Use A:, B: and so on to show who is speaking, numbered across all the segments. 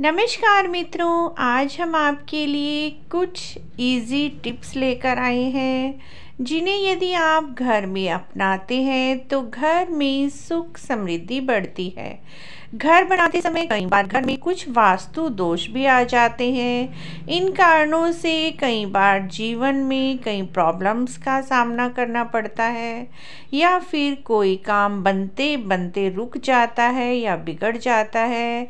A: नमस्कार मित्रों आज हम आपके लिए कुछ इजी टिप्स लेकर आए हैं जिन्हें यदि आप घर में अपनाते हैं तो घर में सुख समृद्धि बढ़ती है घर बनाते समय कई बार घर में कुछ वास्तु दोष भी आ जाते हैं इन कारणों से कई बार जीवन में कई प्रॉब्लम्स का सामना करना पड़ता है या फिर कोई काम बनते बनते रुक जाता है या बिगड़ जाता है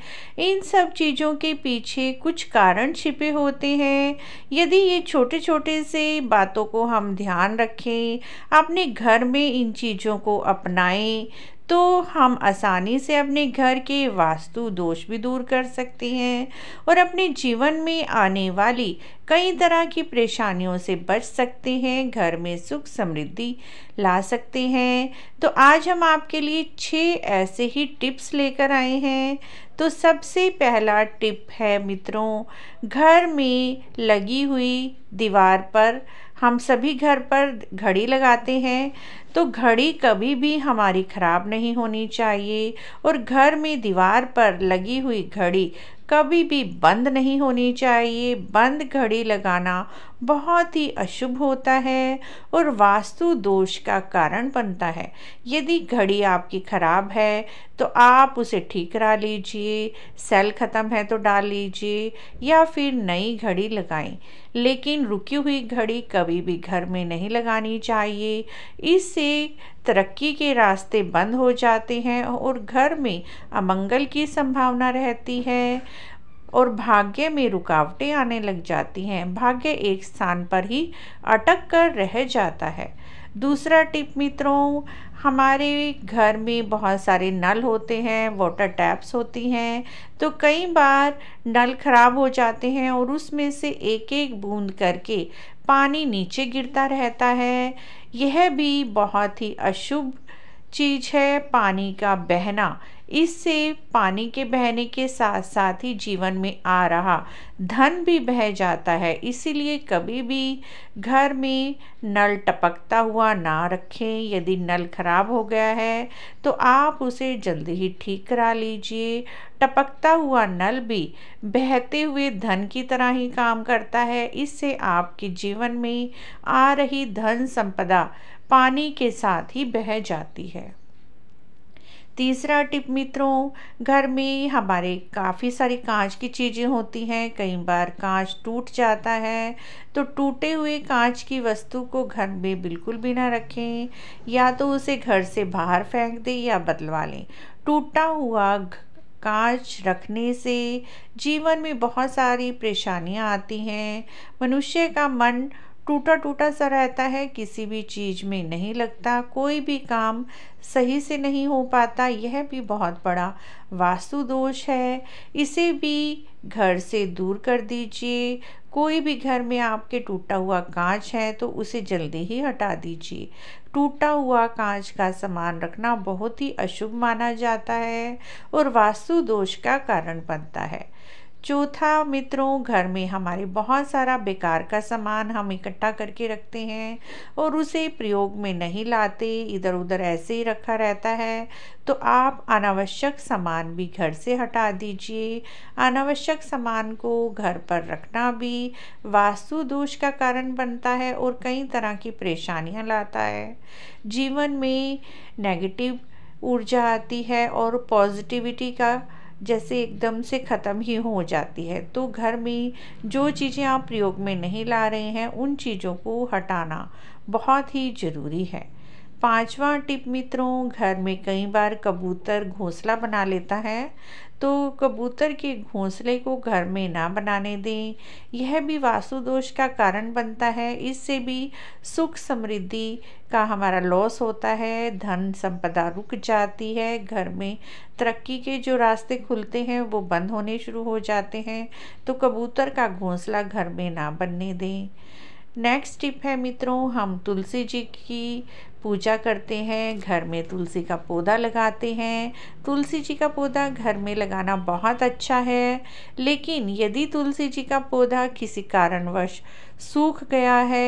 A: इन सब चीज़ों के पीछे कुछ कारण छिपे होते हैं यदि ये छोटे छोटे से बातों को हम ध्यान रखें अपने घर में इन चीज़ों को अपनाएं तो हम आसानी से अपने घर के वास्तु दोष भी दूर कर सकते हैं और अपने जीवन में आने वाली कई तरह की परेशानियों से बच सकते हैं घर में सुख समृद्धि ला सकते हैं तो आज हम आपके लिए छः ऐसे ही टिप्स लेकर आए हैं तो सबसे पहला टिप है मित्रों घर में लगी हुई दीवार पर हम सभी घर पर घड़ी लगाते हैं तो घड़ी कभी भी हमारी ख़राब नहीं होनी चाहिए और घर में दीवार पर लगी हुई घड़ी कभी भी बंद नहीं होनी चाहिए बंद घड़ी लगाना बहुत ही अशुभ होता है और वास्तु दोष का कारण बनता है यदि घड़ी आपकी ख़राब है तो आप उसे ठीक करा लीजिए सेल ख़त्म है तो डाल लीजिए या फिर नई घड़ी लगाएं लेकिन रुकी हुई घड़ी कभी भी घर में नहीं लगानी चाहिए इससे तरक्की के रास्ते बंद हो जाते हैं और घर में अमंगल की संभावना रहती है और भाग्य में रुकावटें आने लग जाती हैं भाग्य एक स्थान पर ही अटक कर रह जाता है दूसरा टिप मित्रों हमारे घर में बहुत सारे नल होते हैं वाटर टैप्स होती हैं तो कई बार नल खराब हो जाते हैं और उसमें से एक एक बूंद करके पानी नीचे गिरता रहता है यह भी बहुत ही अशुभ चीज़ है पानी का बहना इससे पानी के बहने के साथ साथ ही जीवन में आ रहा धन भी बह जाता है इसीलिए कभी भी घर में नल टपकता हुआ ना रखें यदि नल खराब हो गया है तो आप उसे जल्दी ही ठीक करा लीजिए टपकता हुआ नल भी बहते हुए धन की तरह ही काम करता है इससे आपके जीवन में आ रही धन संपदा पानी के साथ ही बह जाती है तीसरा टिप मित्रों घर में हमारे काफ़ी सारी कांच की चीज़ें होती हैं कई बार कांच टूट जाता है तो टूटे हुए कांच की वस्तु को घर में बिल्कुल भी ना रखें या तो उसे घर से बाहर फेंक दें या बदलवा लें टूटा हुआ कांच रखने से जीवन में बहुत सारी परेशानियां आती हैं मनुष्य का मन टूटा टूटा सा रहता है किसी भी चीज़ में नहीं लगता कोई भी काम सही से नहीं हो पाता यह भी बहुत बड़ा वास्तु दोष है इसे भी घर से दूर कर दीजिए कोई भी घर में आपके टूटा हुआ कांच है तो उसे जल्दी ही हटा दीजिए टूटा हुआ कांच का सामान रखना बहुत ही अशुभ माना जाता है और वास्तु दोष का कारण बनता है चौथा मित्रों घर में हमारे बहुत सारा बेकार का सामान हम इकट्ठा करके रखते हैं और उसे प्रयोग में नहीं लाते इधर उधर ऐसे ही रखा रहता है तो आप अनावश्यक सामान भी घर से हटा दीजिए अनावश्यक सामान को घर पर रखना भी वास्तु दोष का कारण बनता है और कई तरह की परेशानियां लाता है जीवन में नेगेटिव ऊर्जा आती है और पॉजिटिविटी का जैसे एकदम से ख़त्म ही हो जाती है तो घर में जो चीज़ें आप प्रयोग में नहीं ला रहे हैं उन चीज़ों को हटाना बहुत ही ज़रूरी है पांचवा टिप मित्रों घर में कई बार कबूतर घोंसला बना लेता है तो कबूतर के घोंसले को घर में ना बनाने दें यह भी वास्तु दोष का कारण बनता है इससे भी सुख समृद्धि का हमारा लॉस होता है धन संपदा रुक जाती है घर में तरक्की के जो रास्ते खुलते हैं वो बंद होने शुरू हो जाते हैं तो कबूतर का घोंसला घर में ना बनने दें नेक्स्ट टिप है मित्रों हम तुलसी जी की पूजा करते हैं घर में तुलसी का पौधा लगाते हैं तुलसी जी का पौधा घर में लगाना बहुत अच्छा है लेकिन यदि तुलसी जी का पौधा किसी कारणवश सूख गया है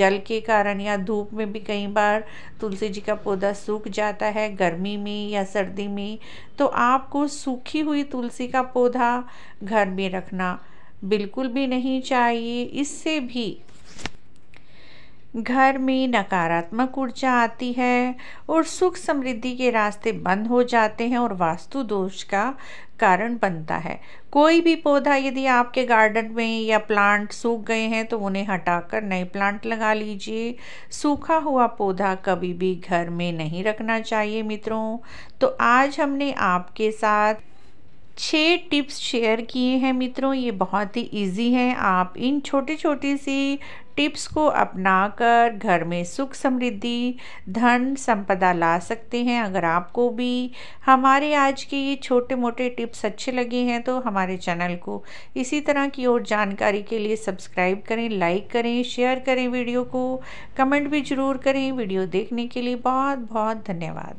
A: जल के कारण या धूप में भी कई बार तुलसी जी का पौधा सूख जाता है गर्मी में या सर्दी में तो आपको सूखी हुई तुलसी का पौधा घर में रखना बिल्कुल भी नहीं चाहिए इससे भी घर में नकारात्मक ऊर्जा आती है और सुख समृद्धि के रास्ते बंद हो जाते हैं और वास्तु दोष का कारण बनता है कोई भी पौधा यदि आपके गार्डन में या प्लांट सूख गए हैं तो उन्हें हटाकर नए प्लांट लगा लीजिए सूखा हुआ पौधा कभी भी घर में नहीं रखना चाहिए मित्रों तो आज हमने आपके साथ छः टिप्स शेयर किए हैं मित्रों ये बहुत ही इजी हैं आप इन छोटी छोटे सी टिप्स को अपनाकर घर में सुख समृद्धि धन संपदा ला सकते हैं अगर आपको भी हमारे आज के ये छोटे मोटे टिप्स अच्छे लगे हैं तो हमारे चैनल को इसी तरह की और जानकारी के लिए सब्सक्राइब करें लाइक करें शेयर करें वीडियो को कमेंट भी ज़रूर करें वीडियो देखने के लिए बहुत बहुत धन्यवाद